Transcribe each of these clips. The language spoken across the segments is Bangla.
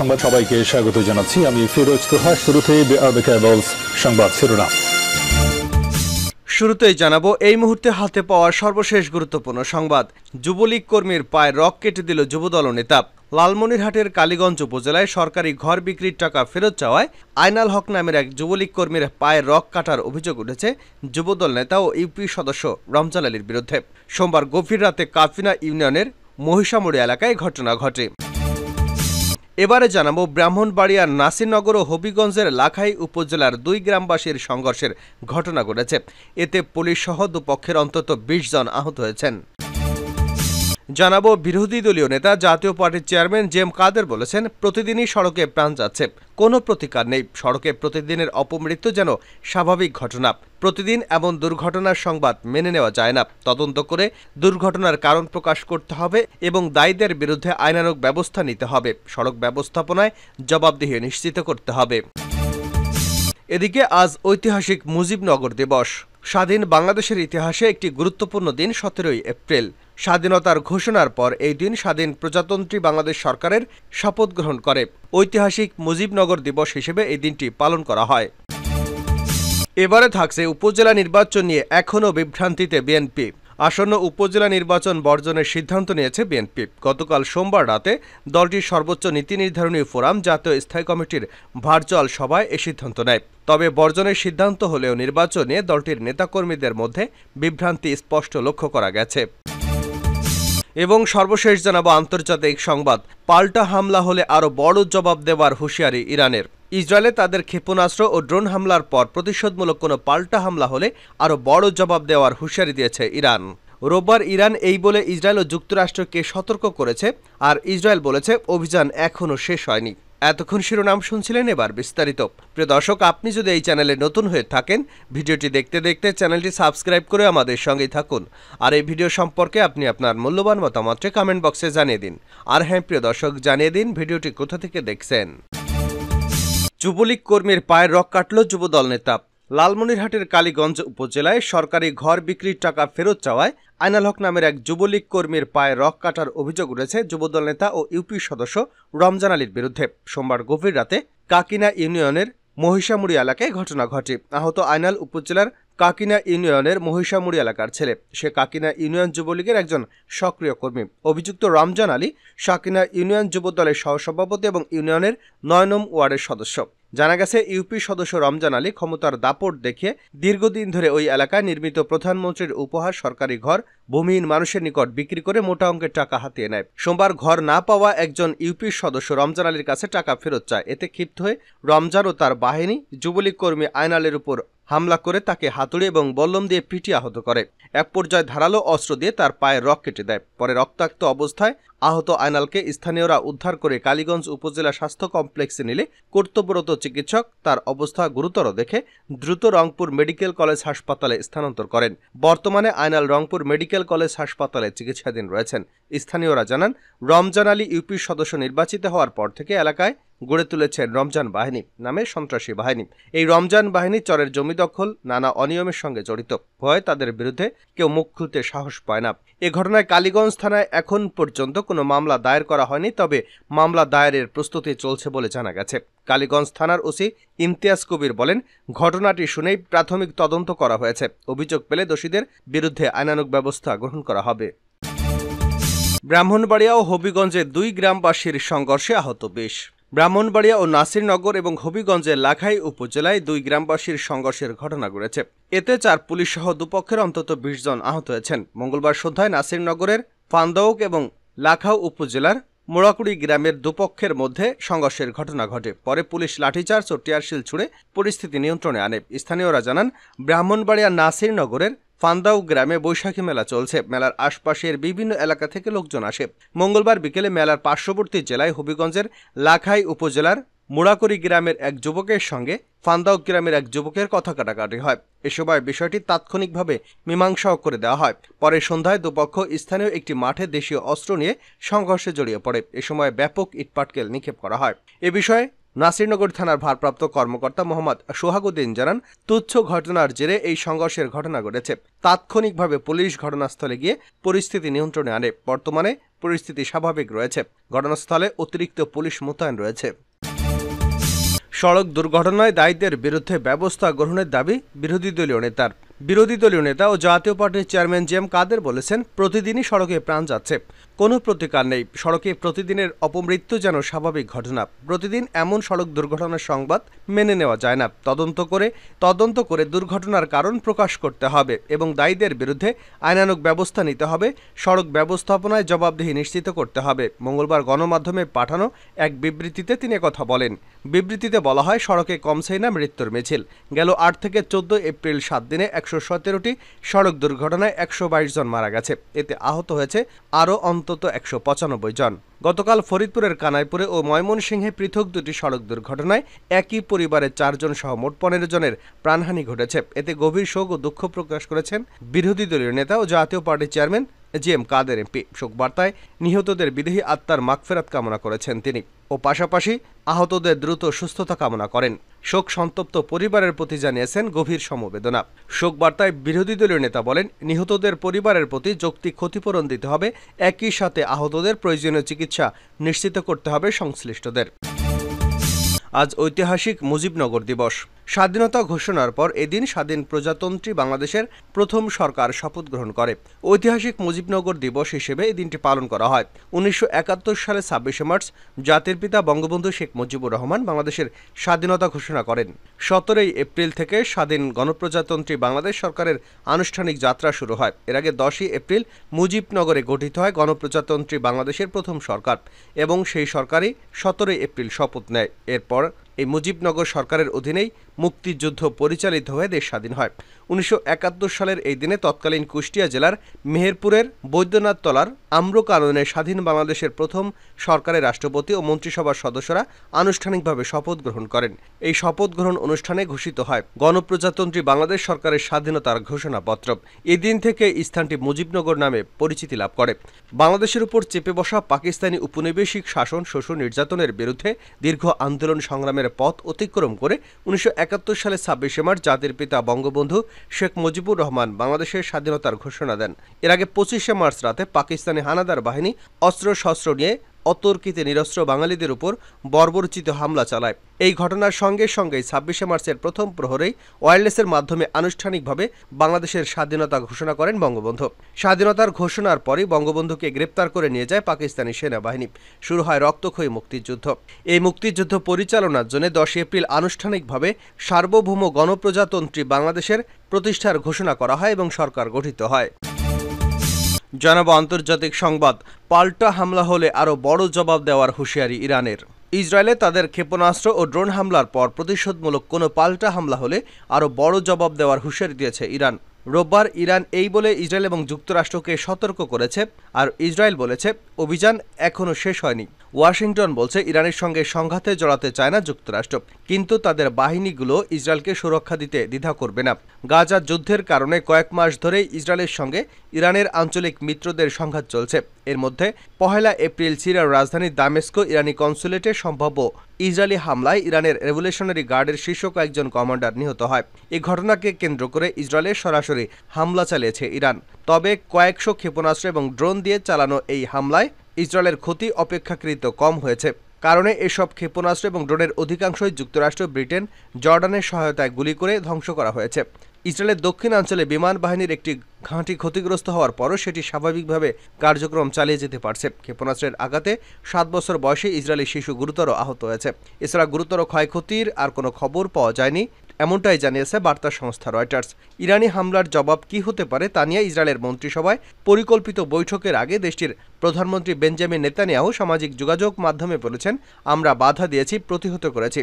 সংবাদ সবাইকে স্বাগত জানাচ্ছি আমি ফিরোজ তোহা শুরুতে সংবাদ শিরোনাম শুরুতেই জানাবো এই মুহূর্তে হাতে পাওয়া সর্বশেষ গুরুত্বপূর্ণ সংবাদ যুবলীগ কর্মীর পায়ে রক কেটে দিল যুবদল নেতা লালমনিরহাটের কালীগঞ্জ উপজেলায় সরকারি ঘর বিক্রির টাকা ফেরত চাওয়ায় আইনাল হক নামের এক যুবলীগ কর্মীর পায়ে রক কাটার অভিযোগ উঠেছে যুবদল নেতা ও ইউপি সদস্য রমজান আলীর বিরুদ্ধে সোমবার গভীর রাতে কাফিনা ইউনিয়নের মহিষামড়ি এলাকায় ঘটনা ঘটে এবারে জানাবো ব্রাহ্মণবাড়িয়ার নাসিরনগর ও হবিগঞ্জের লাখাই উপজেলার দুই গ্রামবাসীর সংঘর্ষের ঘটনা ঘটেছে এতে পুলিশ সহ দুপক্ষের অন্তত বিশ জন আহত হয়েছেন জানাবো বিরোধী দলীয় নেতা জাতীয় পার্টির চেয়ারম্যান জেম কাদের বলেছেন প্রতিদিনই সড়কে প্রাণ যাচ্ছে কোনো প্রতিকার নেই সড়কে প্রতিদিনের অপমৃত্যু যেন স্বাভাবিক ঘটনা প্রতিদিন এমন দুর্ঘটনার সংবাদ মেনে নেওয়া যায় না তদন্ত করে দুর্ঘটনার কারণ প্রকাশ করতে হবে এবং দায়ীদের বিরুদ্ধে আইনানুক ব্যবস্থা নিতে হবে সড়ক ব্যবস্থাপনায় জবাবদিহি নিশ্চিত করতে হবে এদিকে আজ ঐতিহাসিক মুজিবনগর দিবস স্বাধীন বাংলাদেশের ইতিহাসে একটি গুরুত্বপূর্ণ দিন সতেরোই এপ্রিল স্বাধীনতার ঘোষণার পর এই দিন স্বাধীন প্রজাতন্ত্রী বাংলাদেশ সরকারের শপথ গ্রহণ করে ঐতিহাসিক মুজিবনগর দিবস হিসেবে এই দিনটি পালন করা হয় এবারে থাকছে উপজেলা নির্বাচন নিয়ে এখনও বিভ্রান্তিতে বিএনপি আসন্ন উপজেলা নির্বাচন বর্জনের সিদ্ধান্ত নিয়েছে বিএনপি গতকাল সোমবার রাতে দলটির সর্বোচ্চ নীতি নির্ধারণী ফোরাম জাতীয় স্থায়ী কমিটির ভার্চুয়াল সভায় এ সিদ্ধান্ত নেয় তবে বর্জনের সিদ্ধান্ত হলেও নির্বাচনে দলটির নেতাকর্মীদের মধ্যে বিভ্রান্তি স্পষ্ট লক্ষ্য করা গেছে এবং সর্বশেষ জানাব আন্তর্জাতিক সংবাদ পাল্টা হামলা হলে আরও বড় জবাব দেওয়ার হুঁশিয়ারি ইরানের ইসরায়েলে তাদের ক্ষেপণাস্ত্র ও ড্রোন হামলার পর প্রতিশোধমূলক কোনো পাল্টা হামলা হলে আরও বড় জবাব দেওয়ার হুঁশিয়ারি দিয়েছে ইরান রোববার ইরান এই বলে ইসরায়েল ও যুক্তরাষ্ট্রকে সতর্ক করেছে আর ইসরায়েল বলেছে অভিযান এখনও শেষ হয়নি এতক্ষণ শিরোনাম শুনছিলেন এবার বিস্তারিত প্রিয় দর্শক আপনি যদি এই চ্যানেলে নতুন হয়ে থাকেন ভিডিওটি দেখতে দেখতে চ্যানেলটি সাবস্ক্রাইব করে আমাদের সঙ্গেই থাকুন আর এই ভিডিও সম্পর্কে আপনি আপনার মূল্যবান মতামতটি কমেন্ট বক্সে জানিয়ে দিন আর হ্যাঁ প্রিয় দর্শক জানিয়ে দিন ভিডিওটি কোথা থেকে দেখছেন যুবলীগ কর্মীর পায়ের রক কাটল যুবদল নেতা লালমনিরহাটের কালীগঞ্জ উপজেলায় সরকারি ঘর বিক্রির টাকা ফেরত চাওয়ায় আইনাল হক নামের এক যুবলীগ কর্মীর পায়ে রক কাটার অভিযোগ উঠেছে যুবদল নেতা ও ইউপি সদস্য রমজান আলীর বিরুদ্ধে সোমবার গভীর রাতে কাকিনা ইউনিয়নের মহিষামুড়ি এলাকায় ঘটনা ঘটে আহত আইনাল উপজেলার কাকিনা ইউনিয়নের মহিষামুড়ি এলাকার ছেলে সে কাকিনা ইউনিয়ন যুবলীগের একজন সক্রিয় কর্মী অভিযুক্ত রমজান আলী সাকিনা ইউনিয়ন যুবদলের সহসভাপতি এবং ইউনিয়নের নয় নম ওয়ার্ডের সদস্য জানা গেছে ইউপি সদস্য রমজান আলী ক্ষমতার দাপট দেখে দীর্ঘদিন ধরে ওই এলাকায় নির্মিত প্রধানমন্ত্রীর উপহার সরকারি ঘর ভূমিহীন মানুষের নিকট বিক্রি করে মোটা অঙ্কের টাকা হাতিয়ে নেয় সোমবার ঘর না পাওয়া একজন ইউপি সদস্য রমজান আলীর কাছে টাকা ফেরত চায় এতে ক্ষিপ্ত হয়ে রমজান ও তার বাহিনী যুবলীগ কর্মী আয়নালের উপর হামলা করে তাকে হাতুড়ি এবং বল্লম দিয়ে পিটি আহত করে এক পর্যায়ে ধারালো অস্ত্র দিয়ে তার পায়ে রক কেটে দেয় পরে রক্তাক্ত অবস্থায় আহত আয়নালকে স্থানীয়রা উদ্ধার করে কালীগঞ্জ উপজেলা স্বাস্থ্য কমপ্লেক্সে নিলে কর্তব্যরত চিকিৎসক তার অবস্থা গুরুতর দেখে দ্রুত রংপুর মেডিকেল কলেজ হাসপাতালে স্থানান্তর করেন বর্তমানে আয়নাল রংপুর মেডিকেল কলেজ হাসপাতালে চিকিৎসাধীন রয়েছেন স্থানীয়রা জানান রমজান আলী ইউপির সদস্য নির্বাচিত হওয়ার পর থেকে এলাকায় গড়ে তুলেছে রমজান বাহিনী নামে সন্ত্রাসী বাহিনী এই রমজান বাহিনী চরের জমি দখল নানা অনিয়মের সঙ্গে জড়িত ভয় তাদের বিরুদ্ধে কেউ মুখ খুলতে সাহস পায় না এ ঘটনায় কালীগঞ্জ থানায় এখন পর্যন্ত কোনো মামলা দায়ের করা হয়নি তবে মামলা দায়েরের প্রস্তুতি চলছে বলে জানা গেছে কালীগঞ্জ থানার ওসি ইমতিয়াজ কবির বলেন ঘটনাটি শুনেই প্রাথমিক তদন্ত করা হয়েছে অভিযোগ পেলে দোষীদের বিরুদ্ধে আইনানুক ব্যবস্থা গ্রহণ করা হবে ব্রাহ্মণবাড়িয়া ও হবিগঞ্জে দুই গ্রামবাসীর সংঘর্ষে আহত বেশ ব্রাহ্মণবাড়িয়া ও নাসিরনগর এবং হবিগঞ্জের লাখাই উপজেলায় দুই গ্রামবাসীর সংঘর্ষের ঘটনা ঘটেছে এতে চার পুলিশ সহ দুপক্ষের অন্তত বিশ জন আহত হয়েছেন মঙ্গলবার সন্ধ্যায় নাসিরনগরের ফান্দাওক এবং লাখাও উপজেলার মোড়াকুড়ি গ্রামের দুপক্ষের মধ্যে সংঘর্ষের ঘটনা ঘটে পরে পুলিশ লাঠিচার্জ ও টিয়ারশিল ছুড়ে পরিস্থিতি নিয়ন্ত্রণে আনে স্থানীয়রা জানান ব্রাহ্মণবাড়িয়া নাসিরনগরের ফান্দাউ গ্রামে বৈশাখী মেলা চলছে মেলার আশপাশের বিভিন্ন এলাকা থেকে লোকজন আসে মঙ্গলবার বিকেলে মেলার পার্শ্ববর্তী জেলায় হবিগঞ্জের লাখাই উপজেলার মোড়াকড়ি গ্রামের এক যুবকের সঙ্গে ফান্দাও গ্রামের এক যুবকের কথা কাটাকাটি হয় এ সময় বিষয়টি তাৎক্ষণিকভাবে মীমাংসাও করে দেওয়া হয় পরে সন্ধ্যায় দুপক্ষ স্থানীয় একটি মাঠে দেশীয় অস্ত্র নিয়ে সংঘর্ষে জড়িয়ে পড়ে এ সময় ব্যাপক ইটপাটকেল নিক্ষেপ করা হয় এ বিষয়ে নাসিরনগর থানার ভারপ্রাপ্ত কর্মকর্তা মোহাম্মদ সোহাগুদ্দিন জানান তুচ্ছ ঘটনার জেরে এই সংঘর্ষের ঘটনা ঘটেছে তাৎক্ষণিকভাবে পুলিশ ঘটনাস্থলে গিয়ে পরিস্থিতি নিয়ন্ত্রণে আনে বর্তমানে পরিস্থিতি স্বাভাবিক রয়েছে ঘটনাস্থলে অতিরিক্ত পুলিশ মোতায়েন রয়েছে সড়ক দুর্ঘটনায় দায়ীদের বিরুদ্ধে ব্যবস্থা গ্রহণের দাবি বিরোধী দলীয় নেতার বিরোধী দলীয় নেতা ও জাতীয় পার্টির চেয়ারম্যান জেম কাদের বলেছেন প্রতিদিনই সড়কে প্রাণ যাচ্ছে কোনো প্রতিকার নেই সড়কে প্রতিদিনের অপমৃত্যু যেন স্বাভাবিক ঘটনা প্রতিদিন এমন সড়ক দুর্ঘটনার সংবাদ মেনে নেওয়া যায় না তদন্ত করে তদন্ত করে দুর্ঘটনার কারণ প্রকাশ করতে হবে এবং দায়ীদের বিরুদ্ধে আইনানুক ব্যবস্থা নিতে হবে সড়ক ব্যবস্থাপনায় জবাবদিহি নিশ্চিত করতে হবে মঙ্গলবার গণমাধ্যমে পাঠানো এক বিবৃতিতে তিনি কথা বলেন বিবৃতিতে বলা হয় সড়কে কমছেই না মৃত্যুর মিছিল গেল আট থেকে চোদ্দ এপ্রিল সাত দিনে এক একশো সতেরোটি সড়ক দুর্ঘটনায় একশো বাইশ জন মারা গেছে এতে আহত হয়েছে আরও অন্তত একশো পঁচানব্বই জন গতকাল ফরিদপুরের কানাইপুরে ও ময়মনসিংহে পৃথক দুটি সড়ক দুর্ঘটনায় একই পরিবারের চারজন সহ মোট পনেরো জনের প্রাণহানি ঘটেছে এতে গভীর শোক ও দুঃখ প্রকাশ করেছেন বিরোধী দলীয় নেতা ও জাতীয় পার্টির chairman J M Quader MP শোক বার্তায় নিহতদের বিদেহী আত্মার মাগফেরাত কামনা করেছেন তিনি ও পাশাপাশি আহতদের দ্রুত সুস্থতা কামনা করেন শোক সন্তপ্ত পরিবারের প্রতি জানিয়েছেন গভীর সমবেদনা শোক বার্তায় বিরোধী দলীয় নেতা বলেন নিহতদের পরিবারের প্রতি যৌক্তিক ক্ষতিপূরণ দিতে হবে একই সাথে আহতদের প্রয়োজনীয় চিকিৎসা নিশ্চিত করতে হবে সংশ্লিষ্টদের আজ ঐতিহাসিক মুজিবনগর দিবস স্বাধীনতা ঘোষণার পর এদিন স্বাধীন প্রজাতন্ত্রী বাংলাদেশের প্রথম সরকার শপথ গ্রহণ করে ঐতিহাসিক মুজিবনগর দিবস হিসেবে এই দিনটি পালন করা হয় উনিশশো সালে ছাব্বিশে মার্চ জাতির পিতা বঙ্গবন্ধু শেখ মুজিবুর রহমান বাংলাদেশের স্বাধীনতা ঘোষণা করেন সতেরোই এপ্রিল থেকে স্বাধীন গণপ্রজাতন্ত্রী বাংলাদেশ সরকারের আনুষ্ঠানিক যাত্রা শুরু হয় এর আগে দশই এপ্রিল মুজিবনগরে গঠিত হয় গণপ্রজাতন্ত্রী বাংলাদেশের প্রথম সরকার এবং সেই সরকারই সতেরোই এপ্রিল শপথ নেয় এরপর এই মুজিবনগর সরকারের অধীনেই মুক্তিযুদ্ধ পরিচালিত হয়ে দেশ স্বাধীন হয় উনিশশো সালের এই দিনে তৎকালীন কুষ্টিয়া জেলার মেহেরপুরের বৈদ্যনাথ তলার আম্রকাননে স্বাধীন বাংলাদেশের প্রথম সরকারের রাষ্ট্রপতি ও মন্ত্রিসভার সদস্যরা আনুষ্ঠানিকভাবে শপথ গ্রহণ করেন এই শপথ গ্রহণ অনুষ্ঠানে ঘোষিত হয় গণপ্রজাতন্ত্রী বাংলাদেশ সরকারের স্বাধীনতার ঘোষণাপত্র এদিন থেকে স্থানটি মুজিবনগর নামে পরিচিতি লাভ করে বাংলাদেশের উপর চেপে বসা পাকিস্তানি উপনিবেশিক শাসন শোষণ নির্যাতনের বিরুদ্ধে দীর্ঘ আন্দোলন সংগ্রামের পথ অতিক্রম করে উনিশশো একাত্তর সালে ছাব্বিশে মার্চ জাতির পিতা বঙ্গবন্ধু শেখ মুজিবুর রহমান বাংলাদেশের স্বাধীনতার ঘোষণা দেন এর আগে পঁচিশে মার্চ রাতে পাকিস্তানি হানাদার বাহিনী অস্ত্র শস্ত্র নিয়ে অতর্কিতে নিরস্ত্র বাঙালিদের উপর বর্বরচিত হামলা চালায় এই ঘটনার সঙ্গে সঙ্গেই ছাব্বিশে মার্চের প্রথম প্রহরেই ওয়্যারলেসের মাধ্যমে আনুষ্ঠানিকভাবে বাংলাদেশের স্বাধীনতা ঘোষণা করেন বঙ্গবন্ধু স্বাধীনতার ঘোষণার পরই বঙ্গবন্ধুকে গ্রেপ্তার করে নিয়ে যায় পাকিস্তানি সেনাবাহিনী শুরু হয় রক্তক্ষয়ী মুক্তিযুদ্ধ এই মুক্তিযুদ্ধ পরিচালনার জন্য দশ এপ্রিল আনুষ্ঠানিকভাবে সার্বভৌম গণপ্রজাতন্ত্রী বাংলাদেশের প্রতিষ্ঠার ঘোষণা করা হয় এবং সরকার গঠিত হয় জানাবো আন্তর্জাতিক সংবাদ পাল্টা হামলা হলে আরও বড় জবাব দেওয়ার হুঁশিয়ারি ইরানের ইসরায়েলে তাদের ক্ষেপণাস্ত্র ও ড্রোন হামলার পর প্রতিশোধমূলক কোনো পাল্টা হামলা হলে আরও বড় জবাব দেওয়ার হুঁশিয়ারি দিয়েছে ইরান রোববার ইরান এই বলে ইসরায়েল এবং যুক্তরাষ্ট্রকে সতর্ক করেছে আর ইসরায়েল বলেছে অভিযান এখনও শেষ হয়নি ওয়াশিংটন বলছে ইরানের সঙ্গে সংঘাতে জড়াতে চায় না যুক্তরাষ্ট্র কিন্তু তাদের বাহিনীগুলো ইসরায়েলকে সুরক্ষা দিতে দ্বিধা করবে না গাজা যুদ্ধের কারণে কয়েক মাস ধরে ইসরায়েলের সঙ্গে ইরানের আঞ্চলিক মিত্রদের সংঘাত চলছে এর মধ্যে পহেলা এপ্রিল সিরিয়ার রাজধানী দামেস্কো ইরানি কনসুলেটে সম্ভাব্য ইসরায়েলি হামলায় ইরানের রেভলিউশনারি গার্ডের শীর্ষ কয়েকজন কমান্ডার নিহত হয় এই ঘটনাকে কেন্দ্র করে ইসরায়েলের সরাসরি হামলা চালিয়েছে ইরান তবে কয়েকশো ক্ষেপণাস্ত্র এবং ড্রোন দিয়ে চালানো এই হামলায় ইসরায়েলের ক্ষতি অপেক্ষাকৃত কম হয়েছে কারণে এসব ক্ষেপণাস্ত্র এবং ড্রোনের অধিকাংশই যুক্তরাষ্ট্র ব্রিটেন জর্ডানের সহায়তায় গুলি করে ধ্বংস করা হয়েছে ইসরায়েলের দক্ষিণাঞ্চলে বিমান বাহিনীর একটি ঘাঁটি ক্ষতিগ্রস্ত হওয়ার পরও সেটি স্বাভাবিকভাবে কার্যক্রম চালিয়ে যেতে পারছে ক্ষেপণাস্ত্রের আঘাতে সাত বছর বয়সে ইসরায়েলি শিশু গুরুতর আহত হয়েছে এছাড়া গুরুতর ক্ষয়ক্ষতির আর কোনো খবর পাওয়া যায়নি এমনটাই জানিয়েছে বার্তা সংস্থা রয়টার্স ইরানি হামলার জবাব কি হতে পারে তা নিয়ে ইসরায়েলের মন্ত্রিসভায় পরিকল্পিত বৈঠকের আগে দেশটির প্রধানমন্ত্রী বেঞ্জামিন নেতানিয়াহু সামাজিক যোগাযোগ মাধ্যমে বলেছেন আমরা বাধা দিয়েছি প্রতিহত করেছি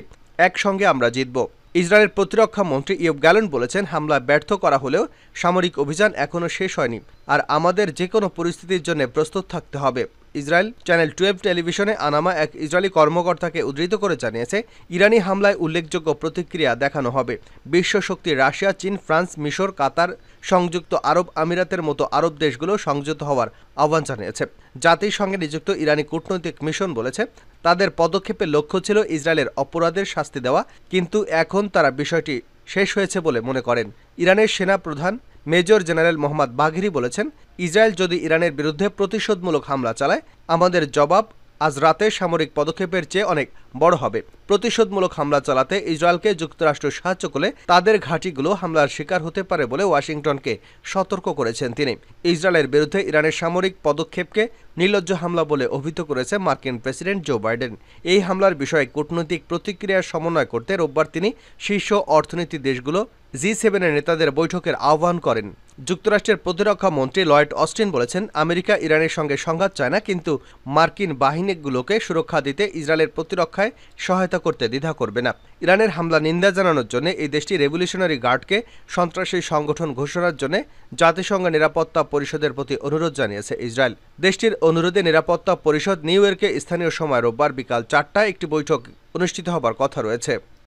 একসঙ্গে আমরা জিতব ইসরায়েলের প্রতিরক্ষা মন্ত্রী ইয়ব গ্যালন বলেছেন হামলা ব্যর্থ করা হলেও সামরিক অভিযান এখনও শেষ হয়নি আর আমাদের যে কোনো পরিস্থিতির জন্য প্রস্তুত থাকতে হবে ইসরায়েল চ্যানেল টুয়েলভ টেলিভিশনে আনামা এক ইসরায়েলি কর্মকর্তাকে উদ্ধৃত করে জানিয়েছে ইরানি হামলায় উল্লেখযোগ্য প্রতিক্রিয়া দেখানো হবে বিশ্ব শক্তি রাশিয়া চীন ফ্রান্স মিশর কাতার সংযুক্ত আরব আমিরাতের মতো আরব দেশগুলো সংযত হওয়ার আহ্বান জানিয়েছে জাতিসংঘে নিযুক্ত ইরানি কূটনৈতিক মিশন বলেছে তাদের পদক্ষেপের লক্ষ্য ছিল ইসরায়েলের অপরাধের শাস্তি দেওয়া কিন্তু এখন তারা বিষয়টি শেষ হয়েছে বলে মনে করেন ইরানের সেনা প্রধান মেজর জেনারেল মোহাম্মদ বাঘিরি বলেছেন ইসরায়েল যদি ইরানের বিরুদ্ধে প্রতিশোধমূলক হামলা চালায় আমাদের জবাব আজ রাতে সামরিক পদক্ষেপের চেয়ে অনেক বড় হবে প্রতিশোধমূলক হামলা চালাতে ইসরায়েলকে যুক্তরাষ্ট্র সাহায্য করলে তাদের ঘাঁটিগুলো হামলার শিকার হতে পারে বলে ওয়াশিংটনকে সতর্ক করেছেন তিনি ইসরায়েলের বিরুদ্ধে ইরানের সামরিক পদক্ষেপকে নির্লজ্জ হামলা বলে অভিহিত করেছে মার্কিন প্রেসিডেন্ট জো বাইডেন এই হামলার বিষয়ে কূটনৈতিক প্রতিক্রিয়া সমন্বয় করতে রোববার তিনি শীর্ষ অর্থনীতি দেশগুলো জি সেভেনের নেতাদের বৈঠকের আহ্বান করেন যুক্তরাষ্ট্রের প্রতিরক্ষা মন্ত্রী লয়েড অস্টিন বলেছেন আমেরিকা ইরানের সঙ্গে সংঘাত চায় না কিন্তু মার্কিন বাহিনীগুলোকে সুরক্ষা দিতে ইসরায়েলের প্রতিরক্ষায় সহায়তা করতে দ্বিধা করবে না ইরানের হামলা নিন্দা জানানোর জন্য এই দেশটি রেভলিউশনারি গার্ডকে সন্ত্রাসী সংগঠন ঘোষণার জন্য জাতিসংঘ নিরাপত্তা পরিষদের প্রতি অনুরোধ জানিয়েছে ইসরায়েল দেশটির অনুরোধে নিরাপত্তা পরিষদ নিউ ইয়র্কে স্থানীয় সময় রোববার বিকাল চারটায় একটি বৈঠক অনুষ্ঠিত হবার কথা রয়েছে